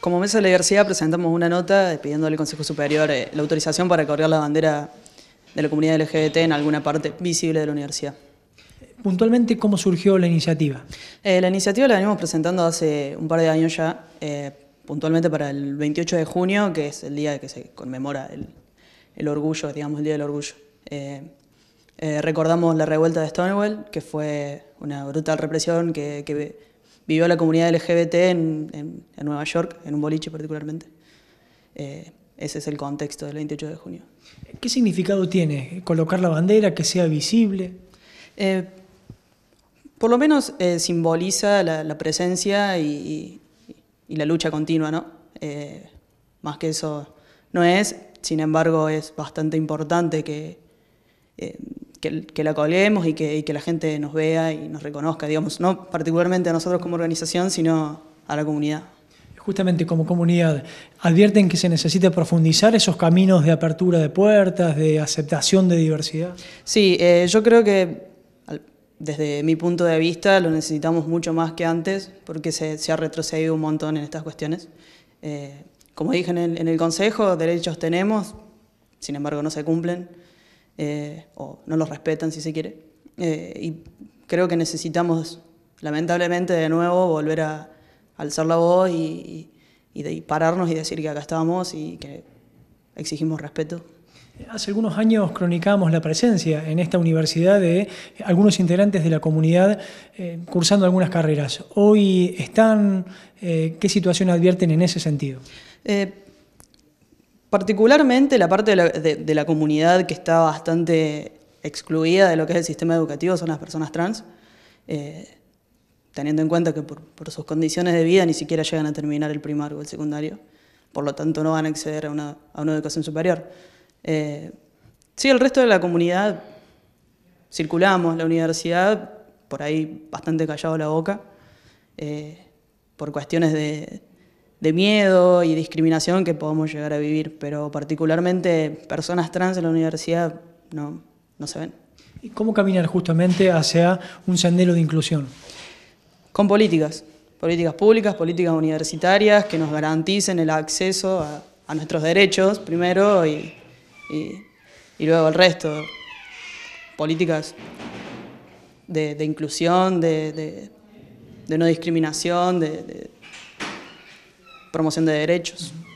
Como Mesa de la universidad presentamos una nota pidiéndole al Consejo Superior eh, la autorización para cargar la bandera de la comunidad LGBT en alguna parte visible de la universidad. Puntualmente, ¿cómo surgió la iniciativa? Eh, la iniciativa la venimos presentando hace un par de años ya, eh, puntualmente para el 28 de junio, que es el día que se conmemora el, orgullo, digamos, el Día del Orgullo. recordamos la revuelta de Stonewall, que fue una brutal represión que vivió la comunidad LGBT en, Nueva York, en un boliche particularmente. Eh, ese es el contexto del 28 de junio. ¿Qué significado tiene colocar la bandera, que sea visible? Eh, por lo menos eh, simboliza la, presencia y, y, la lucha continua, ¿no? más que eso no es, sin embargo es bastante importante que que, la coblemos y que, la gente nos vea y nos reconozca, digamos, no particularmente a nosotros como organización, sino a la comunidad. Justamente como comunidad, ¿advierten que se necesita profundizar esos caminos de apertura de puertas, de aceptación de diversidad? Sí, eh, yo creo que desde mi punto de vista lo necesitamos mucho más que antes porque se, ha retrocedido un montón en estas cuestiones. Eh, como dije en el Consejo, derechos tenemos, sin embargo no se cumplen. Eh, o no los respetan si se quiere. Eh, y creo que necesitamos, lamentablemente, de nuevo volver a alzar la voz y, pararnos y decir que acá estamos y que exigimos respeto. Hace algunos años cronicamos la presencia en esta universidad de algunos integrantes de la comunidad eh, cursando algunas carreras. Hoy están, ¿qué situación advierten en ese sentido? Particularmente la parte de la, comunidad que está bastante excluida de lo que es el sistema educativo son las personas trans, eh, teniendo en cuenta que por, sus condiciones de vida ni siquiera llegan a terminar el primario o el secundario, por lo tanto no van a acceder a una, educación superior. Eh, sí, el resto de la comunidad circulamos, la universidad, por ahí bastante callado la boca, eh, por cuestiones de, de miedo y discriminación que podemos llegar a vivir, pero particularmente personas trans en la universidad no, no se ven. ¿Y cómo caminar justamente hacia un sendero de inclusión? Con políticas, políticas públicas, políticas universitarias que nos garanticen el acceso a, nuestros derechos primero y, y, luego el resto. Políticas de, inclusión, de, no discriminación, de promoción de derechos.